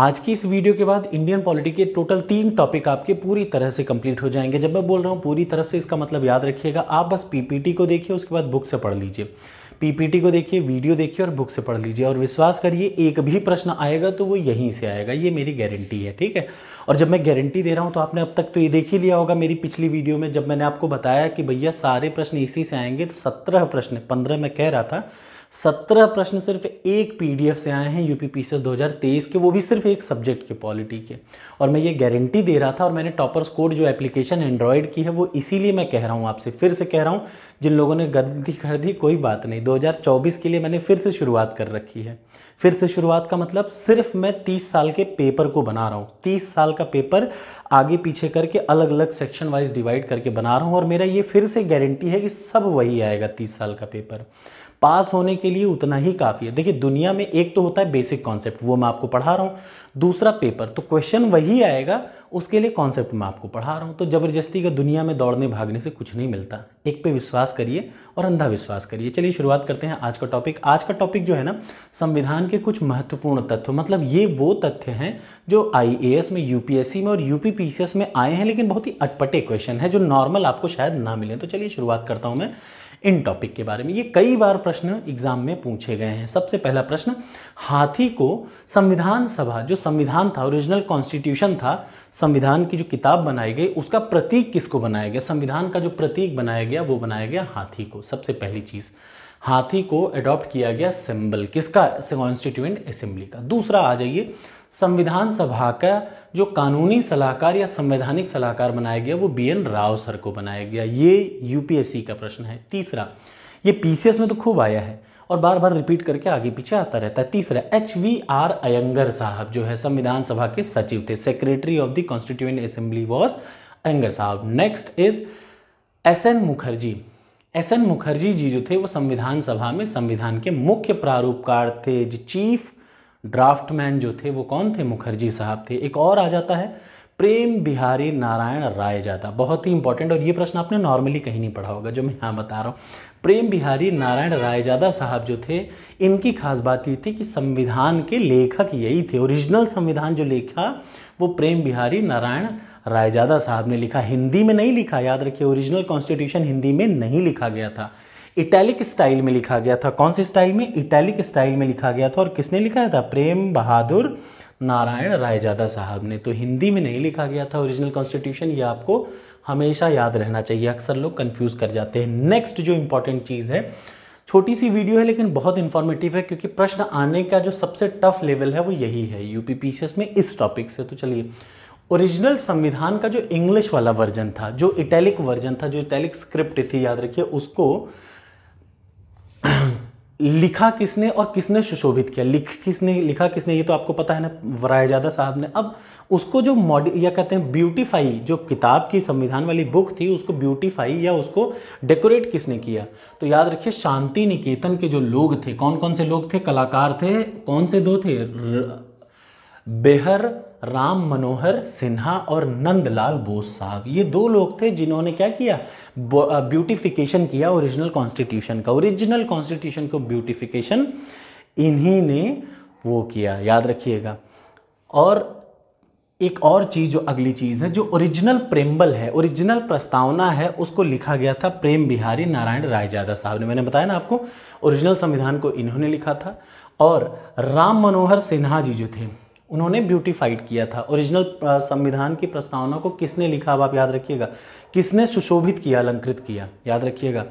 आज की इस वीडियो के बाद इंडियन पॉलिटी के टोटल तीन टॉपिक आपके पूरी तरह से कंप्लीट हो जाएंगे जब मैं बोल रहा हूँ पूरी तरह से इसका मतलब याद रखिएगा आप बस पीपीटी को देखिए उसके बाद बुक से पढ़ लीजिए पीपीटी को देखिए वीडियो देखिए और बुक से पढ़ लीजिए और विश्वास करिए एक भी प्रश्न आएगा तो वो यहीं से आएगा ये मेरी गारंटी है ठीक है और जब मैं गारंटी दे रहा हूँ तो आपने अब तक तो ये देख ही लिया होगा मेरी पिछली वीडियो में जब मैंने आपको बताया कि भैया सारे प्रश्न इसी से आएंगे तो सत्रह प्रश्न पंद्रह में कह रहा था सत्रह प्रश्न सिर्फ एक पीडीएफ से आए हैं यूपी पी 2023 के वो भी सिर्फ एक सब्जेक्ट के पॉलिटी के और मैं ये गारंटी दे रहा था और मैंने टॉपर्स कोड जो एप्लीकेशन एंड्रॉयड की है वो इसीलिए मैं कह रहा हूँ आपसे फिर से कह रहा हूँ जिन लोगों ने गलती कर दी कोई बात नहीं 2024 के लिए मैंने फिर से शुरुआत कर रखी है फिर से शुरुआत का मतलब सिर्फ मैं तीस साल के पेपर को बना रहा हूँ तीस साल का पेपर आगे पीछे करके अलग अलग सेक्शन वाइज डिवाइड करके बना रहा हूँ और मेरा ये फिर से गारंटी है कि सब वही आएगा तीस साल का पेपर पास होने के लिए उतना ही काफ़ी है देखिए दुनिया में एक तो होता है बेसिक कॉन्सेप्ट वो मैं आपको पढ़ा रहा हूँ दूसरा पेपर तो क्वेश्चन वही आएगा उसके लिए कॉन्सेप्ट मैं आपको पढ़ा रहा हूँ तो ज़बरदस्ती का दुनिया में दौड़ने भागने से कुछ नहीं मिलता एक पे विश्वास करिए और अंधा विश्वास करिए चलिए शुरुआत करते हैं आज का टॉपिक आज का टॉपिक जो है ना संविधान के कुछ महत्वपूर्ण तथ्य मतलब ये वो तथ्य हैं जो आई में यूपीएससी में और यूपीपीसीएस में आए हैं लेकिन बहुत ही अटपटे क्वेश्चन है जो नॉर्मल आपको शायद ना मिले तो चलिए शुरुआत करता हूँ मैं इन टॉपिक के बारे में ये कई बार प्रश्न एग्जाम में पूछे गए हैं सबसे पहला प्रश्न हाथी को संविधान सभा जो संविधान था ओरिजिनल कॉन्स्टिट्यूशन था संविधान की जो किताब बनाई गई उसका प्रतीक किसको बनाया गया संविधान का जो प्रतीक बनाया गया वो बनाया गया हाथी को सबसे पहली चीज़ हाथी को अडॉप्ट किया गया सिंबल किसका कॉन्स्टिट्यूएंट असेंबली का दूसरा आ जाइए संविधान सभा का जो कानूनी सलाहकार या संवैधानिक सलाहकार बनाया गया वो बी एन राव सर को बनाया गया ये यूपीएससी का प्रश्न है तीसरा ये पीसीएस में तो खूब आया है और बार बार रिपीट करके आगे पीछे आता रहता है तीसरा एच वी आर अयंगर साहब जो है संविधान सभा के सचिव थे secretary of the constituent assembly was Ayyangar साहब next is S N Mukherjee S N Mukherjee ji जो थे वो संविधान सभा में संविधान के मुख्य प्रारूपकार थे चीफ ड्राफ्टमैन जो थे वो कौन थे मुखर्जी साहब थे एक और आ जाता है प्रेम बिहारी नारायण राय जाता बहुत ही इंपॉर्टेंट और ये प्रश्न आपने नॉर्मली कहीं नहीं पढ़ा होगा जो मैं यहाँ बता रहा हूँ प्रेम बिहारी नारायण रायजादा साहब जो थे इनकी खास बात ये थी कि संविधान के लेखक यही थे ओरिजिनल संविधान जो लिखा वो प्रेम बिहारी नारायण रायजादा साहब ने लिखा हिंदी में नहीं लिखा याद रखिए ओरिजिनल कॉन्स्टिट्यूशन हिंदी में नहीं लिखा गया था इटैलिक स्टाइल में लिखा गया था कौन से स्टाइल में इटैलिक स्टाइल में लिखा गया था और किसने लिखा था प्रेम बहादुर नारायण रायजादा साहब ने तो हिंदी में नहीं लिखा गया था ओरिजिनल कॉन्स्टिट्यूशन ये आपको हमेशा याद रहना चाहिए अक्सर लोग कन्फ्यूज़ कर जाते हैं नेक्स्ट जो इंपॉर्टेंट चीज़ है छोटी सी वीडियो है लेकिन बहुत इन्फॉर्मेटिव है क्योंकि प्रश्न आने का जो सबसे टफ लेवल है वो यही है यूपी पी में इस टॉपिक से तो चलिए ओरिजिनल संविधान का जो इंग्लिश वाला वर्जन था जो इटैलिक वर्जन था जो इटैलिक स्क्रिप्ट थी याद रखिए उसको लिखा किसने और किसने सुशोभित किया लिख किसने लिखा किसने ये तो आपको पता है ना वरायजादा साहब ने अब उसको जो मॉड या कहते हैं ब्यूटीफाई जो किताब की संविधान वाली बुक थी उसको ब्यूटीफाई या उसको डेकोरेट किसने किया तो याद रखिए शांति निकेतन के जो लोग थे कौन कौन से लोग थे कलाकार थे कौन से दो थे बेहर राम मनोहर सिन्हा और नंदलाल बोस साहब ये दो लोग थे जिन्होंने क्या किया ब्यूटिफिकेशन किया ओरिजिनल कॉन्स्टिट्यूशन का ओरिजिनल कॉन्स्टिट्यूशन को ब्यूटिफिकेशन इन्हीं ने वो किया याद रखिएगा और एक और चीज़ जो अगली चीज़ है जो ओरिजिनल प्रेम्बल है ओरिजिनल प्रस्तावना है उसको लिखा गया था प्रेम बिहारी नारायण रायजादा साहब ने मैंने बताया ना आपको ओरिजिनल संविधान को इन्होंने लिखा था और राम मनोहर सिन्हा जी जो थे उन्होंने ब्यूटीफाइड किया था ओरिजिनल संविधान की प्रस्तावना को किसने लिखा अब आप याद रखिएगा किसने सुशोभित किया अलंकृत किया याद रखिएगा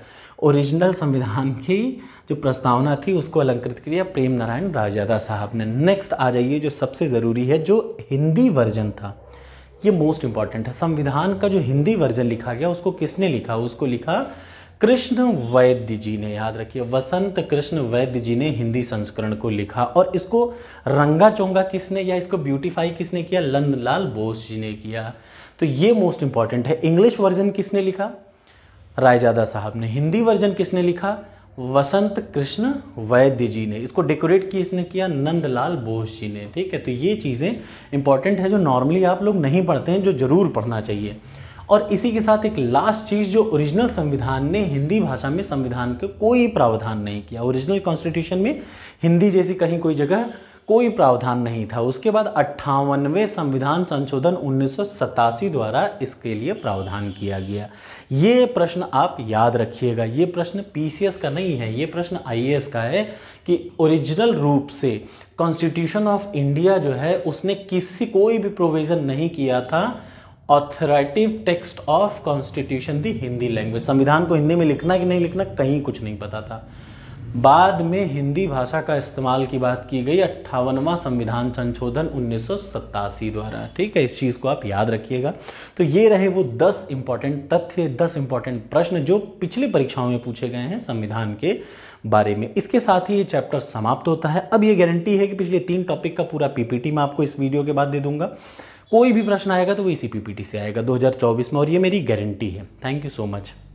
ओरिजिनल संविधान की जो प्रस्तावना थी उसको अलंकृत किया प्रेम नारायण राजादा साहब ने नेक्स्ट आ जाइए जो सबसे ज़रूरी है जो हिंदी वर्जन था ये मोस्ट इम्पॉर्टेंट है संविधान का जो हिंदी वर्जन लिखा गया उसको किसने लिखा उसको लिखा कृष्ण वैद्य जी ने याद रखिए वसंत कृष्ण वैद्य जी ने हिंदी संस्करण को लिखा और इसको रंगा चोंगा किसने या इसको ब्यूटीफाई किसने किया नंदलाल बोस जी ने किया तो ये मोस्ट इंपॉर्टेंट है इंग्लिश वर्जन किसने लिखा रायजादा साहब ने हिंदी वर्जन किसने लिखा वसंत कृष्ण वैद्य जी ने इसको डेकोरेट किसने किया नंदलाल बोस जी ने ठीक है तो ये चीज़ें इंपॉर्टेंट है जो नॉर्मली आप लोग नहीं पढ़ते हैं जो ज़रूर पढ़ना चाहिए और इसी के साथ एक लास्ट चीज़ जो ओरिजिनल संविधान ने हिंदी भाषा में संविधान के कोई प्रावधान नहीं किया ओरिजिनल कॉन्स्टिट्यूशन में हिंदी जैसी कहीं कोई जगह कोई प्रावधान नहीं था उसके बाद अट्ठावनवे संविधान संशोधन उन्नीस द्वारा इसके लिए प्रावधान किया गया ये प्रश्न आप याद रखिएगा ये प्रश्न पीसीएस का नहीं है ये प्रश्न आईएएस का है कि ओरिजिनल रूप से कॉन्स्टिट्यूशन ऑफ इंडिया जो है उसने किसी कोई भी प्रोविज़न नहीं किया था authoritative text of constitution the Hindi language संविधान को हिंदी में लिखना कि नहीं लिखना कहीं कुछ नहीं पता था बाद में हिंदी भाषा का इस्तेमाल की बात की गई अट्ठावनवा संविधान संशोधन उन्नीस द्वारा ठीक है इस चीज़ को आप याद रखिएगा तो ये रहे वो दस इंपॉर्टेंट तथ्य दस इंपॉर्टेंट प्रश्न जो पिछली परीक्षाओं में पूछे गए हैं संविधान के बारे में इसके साथ ही ये चैप्टर समाप्त होता है अब ये गारंटी है कि पिछले तीन टॉपिक का पूरा पीपीटी मैं आपको इस वीडियो के बाद दे दूंगा कोई भी प्रश्न आएगा तो वो इसी पीपीटी से आएगा 2024 में और ये मेरी गारंटी है थैंक यू सो मच